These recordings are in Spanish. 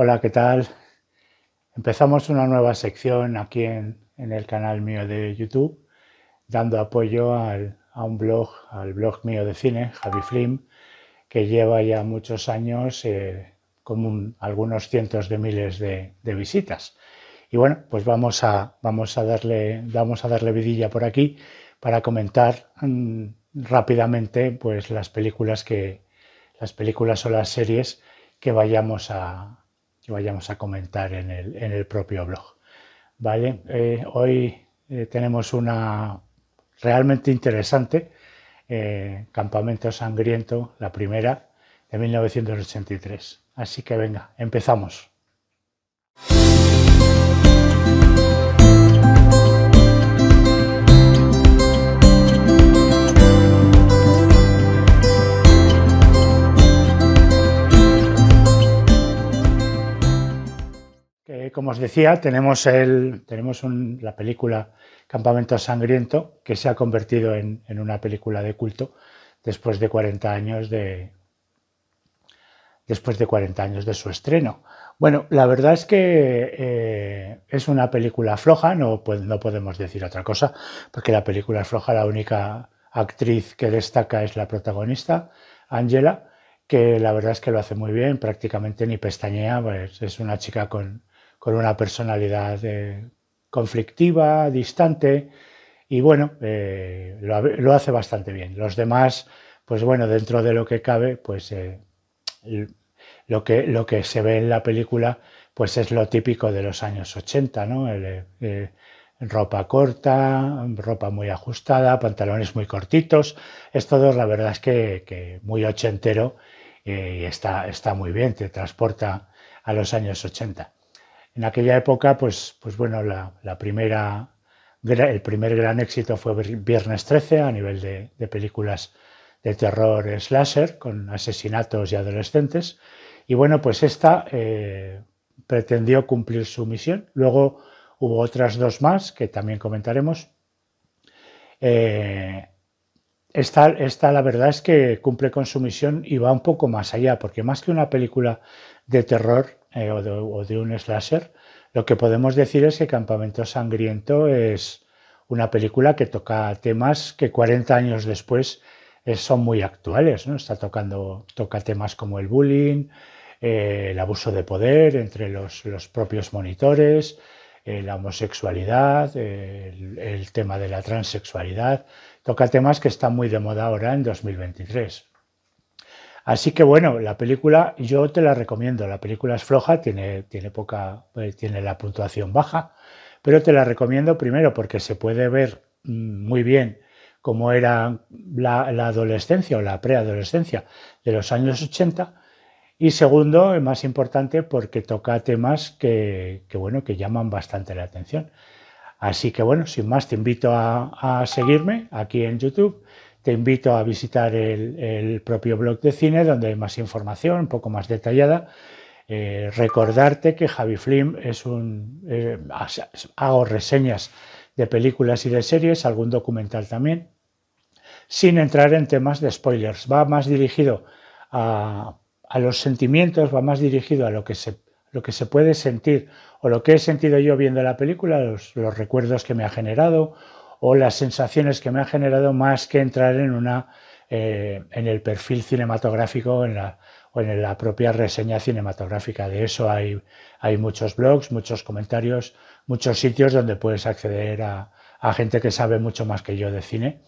Hola, ¿qué tal? Empezamos una nueva sección aquí en, el canal mío de YouTube, dando apoyo al, a un blog, al blog mío de cine, Javi Flim, que lleva ya muchos años eh, con algunos cientos de miles de, visitas. Y bueno, pues vamos a, vamos a, darle, vamos a darle vidilla por aquí para comentar mm, rápidamente pues, las películas que las películas o las series que vayamos a, vayamos a comentar en el, propio blog. Vale, eh, hoy eh, tenemos una realmente interesante, eh, Campamento Sangriento, la primera, de 1983. Así que venga, empezamos. Eh, como os decía, tenemos, el, tenemos un, la película Campamento Sangriento, que se ha convertido en, una película de culto después de 40 años de después de 40 años de su estreno. Bueno, la verdad es que eh, es una película floja, no, podemos decir otra cosa, porque la película es floja, la única actriz que destaca es la protagonista, Angela, que la verdad es que lo hace muy bien, prácticamente ni pestañea, pues, es una chica con, con una personalidad eh, conflictiva, distante, y bueno, eh, lo, hace bastante bien. Los demás, pues bueno, dentro de lo que cabe, pues eh, lo, que, lo que se ve en la película, pues es lo típico de los años 80, ¿no? ropa corta, ropa muy ajustada, pantalones muy cortitos. Es todo, la verdad es que, muy ochentero y está, está muy bien, te transporta a los años 80. En aquella época, pues, pues bueno, la, primera, el primer gran éxito fue Viernes 13 a nivel de, películas de terror slasher con asesinatos y adolescentes. Y bueno, pues esta eh, pretendió cumplir su misión. Luego hubo otras dos más que también comentaremos. Eh, esta, esta, la verdad es que cumple con su misión y va un poco más allá, porque más que una película de terror, eh, o, de, un slasher, lo que podemos decir es que Campamento Sangriento es una película que toca temas que 40 años después eh, son muy actuales. ¿no? Está tocando toca temas como el bullying, eh, el abuso de poder entre los, propios monitores, la homosexualidad, el tema de la transexualidad. Toca temas que están muy de moda ahora en 2023. Así que bueno, la película yo te la recomiendo. La película es floja, tiene, poca, eh, tiene la puntuación baja, pero te la recomiendo primero porque se puede ver mm, muy bien cómo era la, adolescencia o la preadolescencia de los años 80 y segundo, más importante, porque toca temas que, bueno, que llaman bastante la atención. Así que bueno, sin más, te invito a seguirme aquí en YouTube te invito a visitar el, propio blog de cine donde hay más información, un poco más detallada. Eh, recordarte que Javi Flim es un. Eh, hago reseñas de películas y de series, algún documental también, sin entrar en temas de spoilers. Va más dirigido a, los sentimientos, va más dirigido a lo que, se, lo que se puede sentir o lo que he sentido yo viendo la película, los recuerdos que me ha generado o las sensaciones que me han generado más que entrar en una eh, en el perfil cinematográfico en la, o en la propia reseña cinematográfica. De eso hay, hay muchos blogs, muchos comentarios, muchos sitios donde puedes acceder a, gente que sabe mucho más que yo de cine.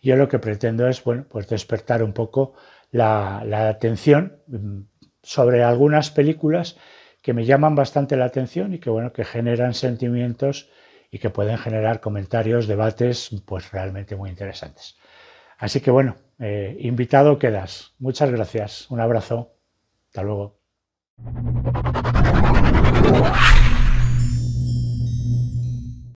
Yo lo que pretendo es bueno, pues despertar un poco la, la atención mm, sobre algunas películas que me llaman bastante la atención y que bueno, que generan sentimientos y que pueden generar comentarios, debates, pues realmente muy interesantes. Así que bueno, eh, invitado quedas. Muchas gracias. Un abrazo. Hasta luego.